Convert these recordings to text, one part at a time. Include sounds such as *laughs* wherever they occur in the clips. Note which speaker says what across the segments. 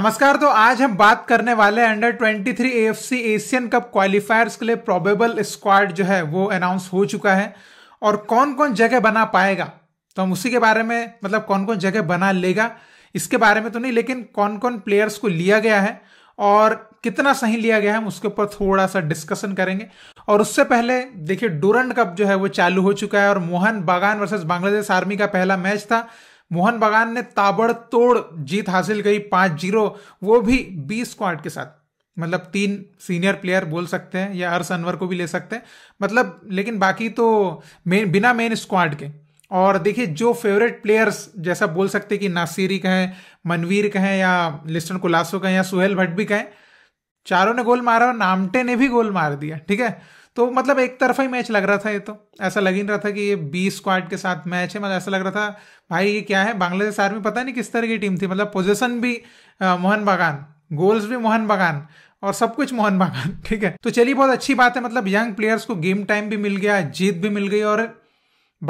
Speaker 1: नमस्कार तो आज हम बात करने वाले हैं under 23 C Asian cup qualifiers के लिए प्रोबेबल स्क्वाड जो है वो अनाउंस हो चुका है और कौन कौन जगह बना पाएगा तो हम उसी के बारे में मतलब कौन कौन जगह बना लेगा इसके बारे में तो नहीं लेकिन कौन कौन प्लेयर्स को लिया गया है और कितना सही लिया गया है हम उसके ऊपर थोड़ा सा डिस्कशन करेंगे और उससे पहले देखिए डोरंड कप जो है वो चालू हो चुका है और मोहन बागान वर्सेस बांग्लादेश आर्मी का पहला मैच था मोहन बगान ने ताबड़तोड़ जीत हासिल की पांच जीरो वो भी बीस स्क्वाड के साथ मतलब तीन सीनियर प्लेयर बोल सकते हैं या अर्स अनवर को भी ले सकते हैं मतलब लेकिन बाकी तो मेन बिना मेन स्क्वाड के और देखिए जो फेवरेट प्लेयर्स जैसा बोल सकते कि नासिरी कहें मनवीर कहें या लिस्टन कोलासो कहें या सुहेल भट्ट भी कहें चारों ने गोल मारा और नामटे ने भी गोल मार दिया ठीक है तो मतलब एक तरफा ही मैच लग रहा था ये तो ऐसा लग ही रहा था कि ये बी स्क्वाड के साथ मैच है मतलब ऐसा लग रहा था भाई ये क्या है बांग्लादेश आर्मी पता नहीं किस तरह की टीम थी मतलब पोजिशन भी मोहन बागान गोल्स भी मोहन बागान और सब कुछ मोहन बागान *laughs* ठीक है तो चलिए बहुत अच्छी बात है मतलब यंग प्लेयर्स को गेम टाइम भी मिल गया जीत भी मिल गई और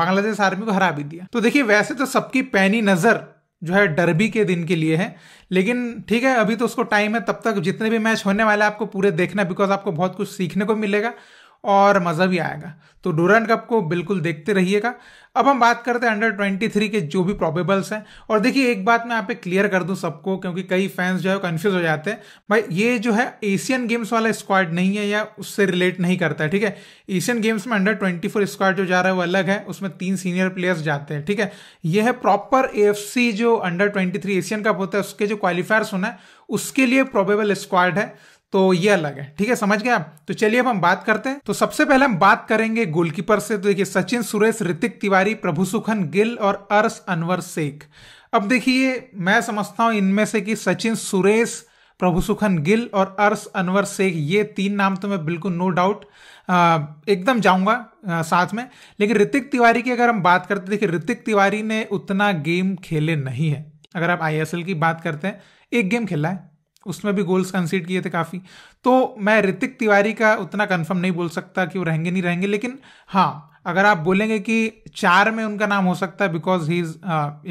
Speaker 1: बांग्लादेश आर्मी को हरा भी दिया तो देखिए वैसे तो सबकी पैनी नज़र जो है डर्बी के दिन के लिए है लेकिन ठीक है अभी तो उसको टाइम है तब तक जितने भी मैच होने वाले आपको पूरे देखना बिकॉज आपको बहुत कुछ सीखने को मिलेगा और मज़ा भी आएगा तो डोरन कप को बिल्कुल देखते रहिएगा अब हम बात करते हैं अंडर ट्वेंटी थ्री के जो भी प्रॉबेबल्स हैं और देखिए एक बात मैं यहाँ पे क्लियर कर दूं सबको क्योंकि कई फैंस जो है कन्फ्यूज हो जाते हैं भाई ये जो है एशियन गेम्स वाला स्क्वाड नहीं है या उससे रिलेट नहीं करता है ठीक है एशियन गेम्स में अंडर ट्वेंटी फोर स्क्वाड जो जा रहा है वो अलग है उसमें तीन सीनियर प्लेयर्स जाते हैं ठीक है यह है प्रॉपर ए जो under twenty three Asian cup होता है उसके जो क्वालिफायर्स होना है उसके लिए प्रॉबेबल स्क्वाड है तो ये अलग है ठीक है समझ गए आप तो चलिए अब हम बात करते हैं तो सबसे पहले हम बात करेंगे गोलकीपर से तो देखिए सचिन सुरेश ऋतिक तिवारी प्रभु सुखन गिल और अर्स अनवर शेख अब देखिए मैं समझता हूं इनमें से कि सचिन सुरेश प्रभु सुखन गिल और अर्स अनवर शेख ये तीन नाम तो मैं बिल्कुल नो डाउट एकदम जाऊंगा साथ में लेकिन ऋतिक तिवारी की अगर हम बात करते देखिए ऋतिक तिवारी ने उतना गेम खेले नहीं है अगर आप आईएसएल की बात करते हैं एक गेम खेला है उसमें भी गोल्स कंसीड किए थे काफ़ी तो मैं ऋतिक तिवारी का उतना कंफर्म नहीं बोल सकता कि वो रहेंगे नहीं रहेंगे लेकिन हाँ अगर आप बोलेंगे कि चार में उनका नाम हो सकता है बिकॉज ही इज़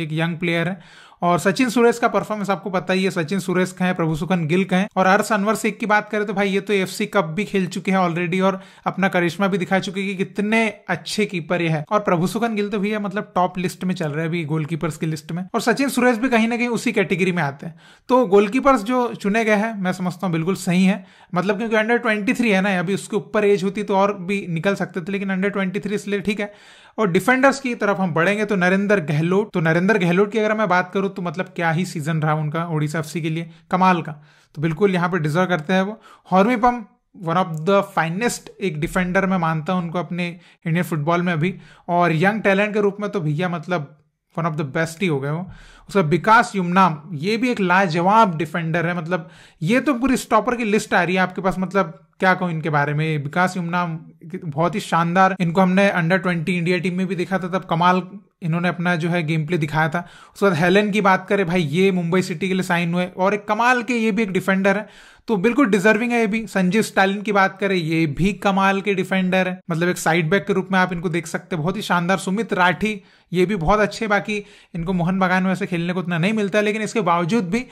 Speaker 1: एक यंग प्लेयर है और सचिन सुरेश का परफॉर्मेंस आपको पता ही है सचिन सुरेश का है गिल का है और अर्स अनवर शेख की बात करें तो भाई ये तो एफ कप भी खेल चुके हैं ऑलरेडी और अपना करिश्मा भी दिखा चुके कि कितने अच्छे कीपर ये है और प्रभुसुखन गिल तो भैया मतलब टॉप लिस्ट में चल रहे हैं अभी गोलकीपर्स की लिस्ट में और सचिन सुरेश भी कहीं ना कहीं उसी कैटेगरी में आते हैं तो गोलकीपर्स जो चुने गए हैं मैं समझता हूँ बिल्कुल सही है मतलब क्योंकि अंडर ट्वेंटी है ना अभी उसके ऊपर एज होती तो और भी निकल सकते थे लेकिन अंडर ट्वेंटी इसलिए ठीक है और डिफेंडर्स की तरफ हम बढ़ेंगे तो नरेंद्र गहलोत तो नरेंद्र गहलोत की अगर मैं बात करूँ तो मतलब क्या ही सीजन रहा उनका ओडिशा एफ के लिए कमाल का तो बिल्कुल यहाँ पर डिजर्व करते हैं वो Hormipam one of the finest एक डिफेंडर मैं मानता हूँ उनको अपने इंडियन फुटबॉल में अभी और यंग टैलेंट के रूप में तो भैया मतलब वन ऑफ द बेस्ट ही हो गए वो उसका विकास युमनाम ये भी एक लाजवाब डिफेंडर है मतलब ये तो पूरी स्टॉपर की लिस्ट आ रही है आपके पास मतलब क्या कहूँ इनके बारे में विकास युमनाम बहुत ही शानदार इनको हमने अंडर ट्वेंटी इंडिया टीम में भी देखा था तब कमाल इन्होंने अपना जो है गेम प्ले दिखाया था उसके बाद हेलन की बात करें भाई ये मुंबई सिटी के लिए साइन हुए और एक कमाल के ये भी एक डिफेंडर है तो बिल्कुल डिजर्विंग है ये भी संजीव स्टालिन की बात करें ये भी कमाल के डिफेंडर है मतलब एक साइड बैक के रूप में आप इनको देख सकते हैं बहुत ही शानदार सुमित राठी ये भी बहुत अच्छे बाकी इनको मोहन बगान में वैसे खेलने को उतना नहीं मिलता लेकिन इसके बावजूद भी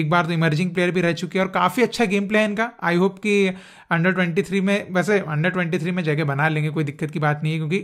Speaker 1: एक बार तो इमर्जिंग प्लेयर भी रह चुके हैं और काफ़ी अच्छा गेम प्ले है इनका आई होप कि अंडर ट्वेंटी में वैसे अंडर ट्वेंटी में जगह बना लेंगे कोई दिक्कत की बात नहीं है क्योंकि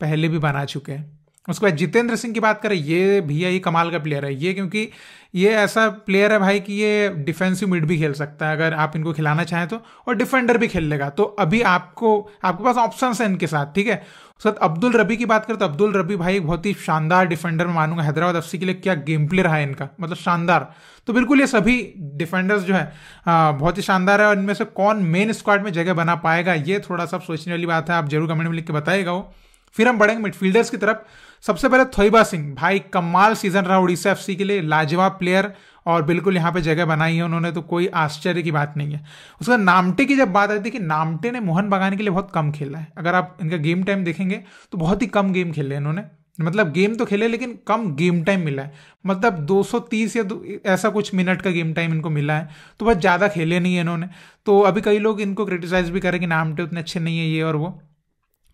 Speaker 1: पहले भी बना चुके हैं उसके बाद जितेंद्र सिंह की बात करें ये भैया ही कमाल का प्लेयर है ये क्योंकि ये ऐसा प्लेयर है भाई कि ये डिफेंसिव मिड भी खेल सकता है अगर आप इनको खिलाना चाहें तो और डिफेंडर भी खेल लेगा तो अभी आपको आपके पास ऑप्शन है इनके साथ ठीक है सर अब्दुल रबी की बात करें तो अब्दुल रबी भाई बहुत ही शानदार डिफेंडर मैं मानूंगा हैदराबाद एफ के लिए क्या गेम प्लेयर है इनका मतलब शानदार तो बिल्कुल ये सभी डिफेंडर्स जो है बहुत ही शानदार है और इनमें से कौन मेन स्क्वाड में जगह बना पाएगा ये थोड़ा सा सोचने वाली बात है आप जरूर कमेंट में लिख के बताएगा वो फिर हम बढ़ेंगे मिडफील्डर्स की तरफ सबसे पहले थोईबा सिंह भाई कमाल सीजन रहा उड़ीसा एफ के लिए लाजवाब प्लेयर और बिल्कुल यहाँ पे जगह बनाई है उन्होंने तो कोई आश्चर्य की बात नहीं है उसका नामटे की जब बात आती है कि नामटे ने मोहन बगान के लिए बहुत कम खेला है अगर आप इनका गेम टाइम देखेंगे तो बहुत ही कम गेम खेले इन्होंने मतलब गेम तो खेले लेकिन कम गेम टाइम मिला है मतलब 230 या ऐसा कुछ मिनट का गेम टाइम इनको मिला है तो बहुत ज़्यादा खेले नहीं है इन्होंने तो अभी कई लोग इनको क्रिटिसाइज भी करें कि नामटे उतने अच्छे नहीं है ये और वो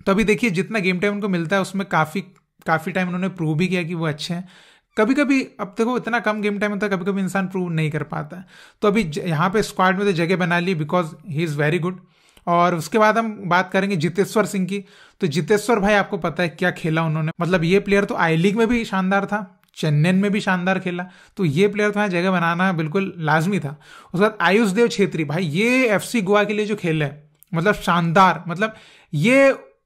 Speaker 1: तो अभी देखिए जितना गेम टाइम उनको मिलता है उसमें काफ़ी काफ़ी टाइम उन्होंने प्रूव भी किया कि वो अच्छे हैं कभी कभी अब देखो इतना कम गेम टाइम होता तो है कभी कभी इंसान प्रूव नहीं कर पाता है तो अभी यहाँ पे स्क्वाड में तो जगह बना ली because he is very good और उसके बाद हम बात करेंगे जितेश्वर सिंह की तो जितेश्वर भाई आपको पता है क्या खेला उन्होंने मतलब ये प्लेयर तो आई लीग में भी शानदार था चेन्नई में भी शानदार खेला तो ये प्लेयर तो यहाँ जगह बनाना बिल्कुल लाजमी था उसके बाद आयुष देव छेत्री भाई ये एफ गोवा के लिए जो खेल है मतलब शानदार मतलब ये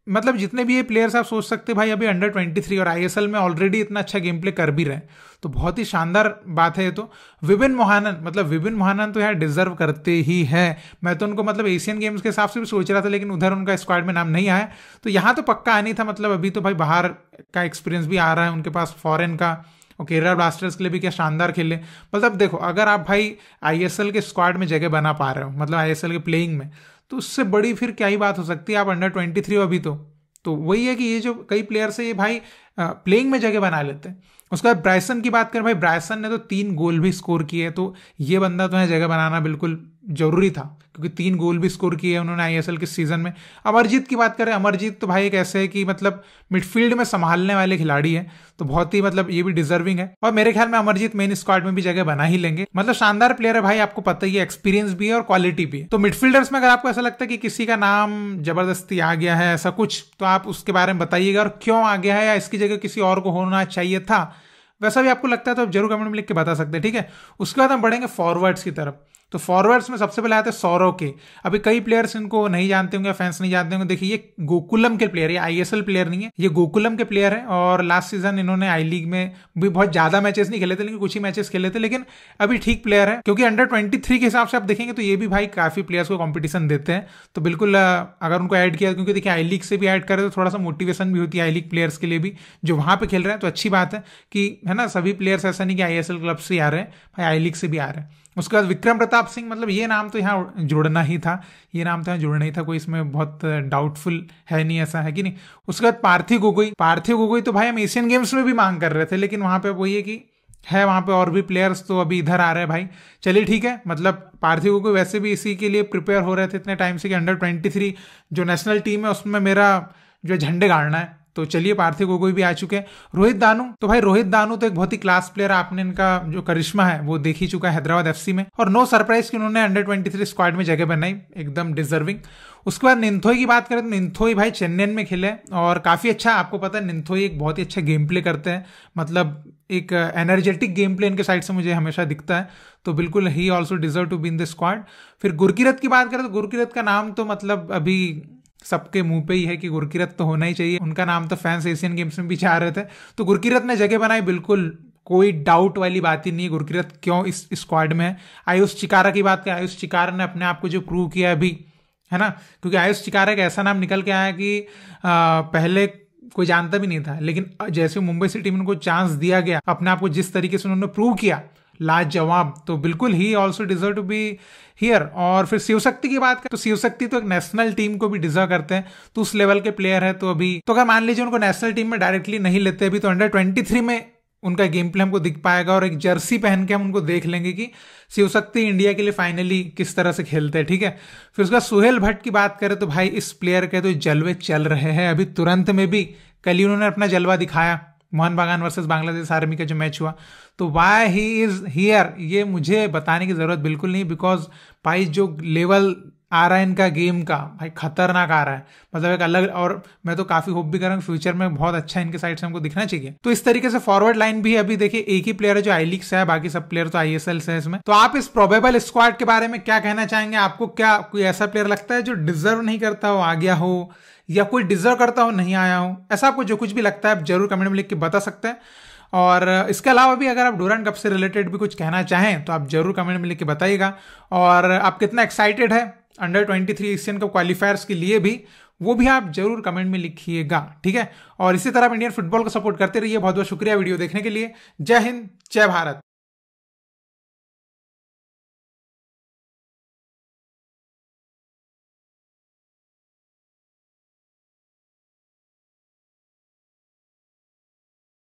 Speaker 1: मतलब जितने भी ये प्लेयर्स आप सोच सकते भाई अभी अंडर ट्वेंटी थ्री और एल में ऑलरेडी इतना अच्छा गेम प्ले कर भी रहे हैं तो बहुत ही शानदार बात है ये तो विभिन मोहानन मतलब विभिन मोहानन तो यार डिजर्व करते ही है मैं तो उनको मतलब एशियन गेम्स के हिसाब से भी सोच रहा था लेकिन उधर उनका स्क्वाड में नाम नहीं आया तो यहाँ तो पक्का आनी था मतलब अभी तो भाई बाहर का एक्सपीरियंस भी आ रहा है उनके पास फॉरेन का और केरला ब्लास्टर्स के लिए भी क्या शानदार खेले मतलब देखो अगर आप भाई आई के स्क्वाड में जगह बना पा रहे हो मतलब आई के प्लेइंग में तो उससे बड़ी फिर क्या ही बात हो सकती है आप अंडर ट्वेंटी थ्री हो अभी तो तो वही है कि ये जो कई प्लेयर्स है ये भाई प्लेइंग में जगह बना लेते हैं उसके बाद ब्रायसन की बात करें भाई ब्रायसन ने तो तीन गोल भी स्कोर किए तो ये बंदा तो है जगह बनाना बिल्कुल जरूरी था क्योंकि तीन गोल भी स्कोर किए उन्होंने आईएसएल के सीजन में अमरजीत की बात करें अमरजीत तो भाई एक ऐसे है कि मतलब मिडफील्ड में संभालने वाले खिलाड़ी है तो बहुत ही मतलब ये भी डिजर्विंग है और मेरे ख्याल में अमरजीत मेन स्क्वाड में भी जगह बना ही लेंगे मतलब शानदार प्लेयर है भाई आपको पता ही है एक्सपीरियंस भी है और क्वालिटी भी है तो मिडफील्डर्स में अगर आपको ऐसा लगता है कि किसी का नाम जबरदस्ती आ गया है ऐसा कुछ तो आप उसके बारे में बताइएगा और क्यों आ गया है या इसकी जगह किसी और को होना चाहिए था वैसा भी आपको लगता है तो आप जरूर कमेंट में लिख के बता सकते हैं ठीक है उसके बाद हम बढ़ेंगे फॉरवर्ड्स की तरफ तो फॉरवर्ड्स में सबसे पहले आते हैं सौरव के अभी कई प्लेयर्स इनको नहीं जानते होंगे फैंस नहीं जानते होंगे देखिए ये गोकुलम के प्लेयर ये आईएसएल प्लेयर नहीं है ये गोकुलम के प्लेयर है और लास्ट सीजन इन्होंने आई लीग में भी बहुत ज्यादा मैचेस नहीं खेले थे लेकिन कुछ ही मैचेस खेले थे लेकिन अभी ठीक प्लेयर है क्योंकि अंडर ट्वेंटी के हिसाब से आप देखेंगे तो ये भी भाई काफी प्लेयर्स को कॉम्पिटिशन देते हैं तो बिल्कुल अगर उनको ऐड किया क्योंकि देखिए आई लीग से भी ऐड करें तो थोड़ा सा मोटिवेशन भी होती है आई लीग प्लेयर्स के लिए भी जो वहां पर खेल रहे हैं तो अच्छी बात है कि है ना सभी प्लेयर्स ऐसा नहीं कि आई क्लब से आ रहे हैं भाई आई लीग से भी आ रहे हैं उसके बाद विक्रम प्रताप सिंह मतलब ये नाम तो यहाँ जुड़ना ही था ये नाम तो यहाँ जुड़ना ही था कोई इसमें बहुत डाउटफुल है नहीं ऐसा है कि नहीं उसके बाद पार्थिव गोगोई पार्थिव गोगोई तो भाई हम एशियन गेम्स में भी मांग कर रहे थे लेकिन वहाँ पे वही है कि है वहाँ पे और भी प्लेयर्स तो अभी इधर आ रहे हैं भाई चलिए ठीक है मतलब पार्थिव गोगोई वैसे भी इसी के लिए प्रिपेयर हो रहे थे इतने टाइम से कि अंडर ट्वेंटी थ्री जो नेशनल टीम है उसमें मेरा जो झंडे गाड़ना है तो चलिए पार्थिव गोगोई भी आ चुके हैं रोहित दानू तो भाई रोहित दानू तो एक बहुत ही क्लास प्लेयर आपने इनका जो करिश्मा है वो देख ही चुका है हैदराबाद एफसी में और नो सरप्राइज कि उन्होंने अंडर ट्वेंटी थ्री स्क्वाड में जगह बनाई एकदम डिजर्विंग उसके बाद निन्थोई की बात करें तो निंथोई भाई चेन्नई में खेले और काफ़ी अच्छा आपको पता है निंथोई एक बहुत ही अच्छा गेम प्ले करते हैं मतलब एक एनर्जेटिक गेम प्ले इनके साइड से मुझे हमेशा दिखता है तो बिल्कुल ही also deserve to be in the squad फिर गुरकीरत की बात करें तो गुरकीरत का नाम तो मतलब अभी सबके मुंह पे ही है कि गुरकीरत तो होना ही चाहिए उनका नाम तो फैंस एशियन गेम्स में भी चाह रहे थे तो गुरकीरत ने जगह बनाई बिल्कुल कोई डाउट वाली बात ही नहीं है गुरकीरत क्यों इस स्क्वाड में है आयुष चिकारा की बात करें आयुष चिकारा ने अपने आप को जो प्रूव किया अभी है ना क्योंकि आयुष चिकारा का ऐसा नाम निकल के आया कि आ, पहले कोई जानता भी नहीं था लेकिन जैसे मुंबई सिटी में उनको चांस दिया गया अपने आप को जिस तरीके से उन्होंने प्रूव किया लाजवाब तो बिल्कुल ही also deserve to be here और फिर शिवशक्ति की बात करें तो शिवशक्ति तो एक नेशनल टीम को भी डिजर्व करते हैं तो उस लेवल के प्लेयर है तो अभी तो अगर मान लीजिए उनको नेशनल टीम में डायरेक्टली नहीं लेते अभी तो अंडर ट्वेंटी थ्री में उनका गेम प्ले हमको दिख पाएगा और एक जर्सी पहन के हम उनको देख लेंगे कि शिवशक्ति इंडिया के लिए फाइनली किस तरह से खेलते हैं ठीक है फिर उसका सुहेल भट्ट की बात करें तो भाई इस प्लेयर के तो जलवे चल रहे हैं अभी तुरंत में भी कल ही उन्होंने अपना जलवा दिखाया मोहन बागान वर्सेस बांग्लादेश आर्मी का जो मैच हुआ तो वाई ही इज़ हियर ये मुझे बताने की ज़रूरत बिल्कुल नहीं बिकॉज पाइस जो लेवल आ रहा है इनका गेम का भाई खतरनाक आ रहा है मतलब एक अलग और मैं तो काफी होप भी कर रहा हूँ फ्यूचर में बहुत अच्छा इनके साइड से हमको दिखना चाहिए तो इस तरीके से फॉरवर्ड लाइन भी अभी देखिए एक ही प्लेयर है जो आई लीग से है बाकी सब प्लेयर तो आई एस एल से है इसमें तो आप इस प्रोबेबल स्क्वाड के बारे में क्या कहना चाहेंगे आपको क्या कोई ऐसा प्लेयर लगता है जो डिजर्व नहीं करता हो आ गया हो या कोई डिजर्व करता हो नहीं आया हो ऐसा आपको जो कुछ भी लगता है आप जरूर कमेंट में लिख के बता सकते हैं और इसके अलावा भी अगर आप डोरान कप से रिलेटेड भी कुछ कहना चाहें तो आप जरूर कमेंट में लिख के बताइएगा और आप कितना एक्साइटेड है under twenty three Asian cup qualifiers के लिए भी वो भी आप जरूर कमेंट में लिखिएगा ठीक है और इसी तरह आप इंडियन फुटबॉल को सपोर्ट करते रहिए बहुत बहुत शुक्रिया वीडियो देखने के लिए जय हिंद जय भारत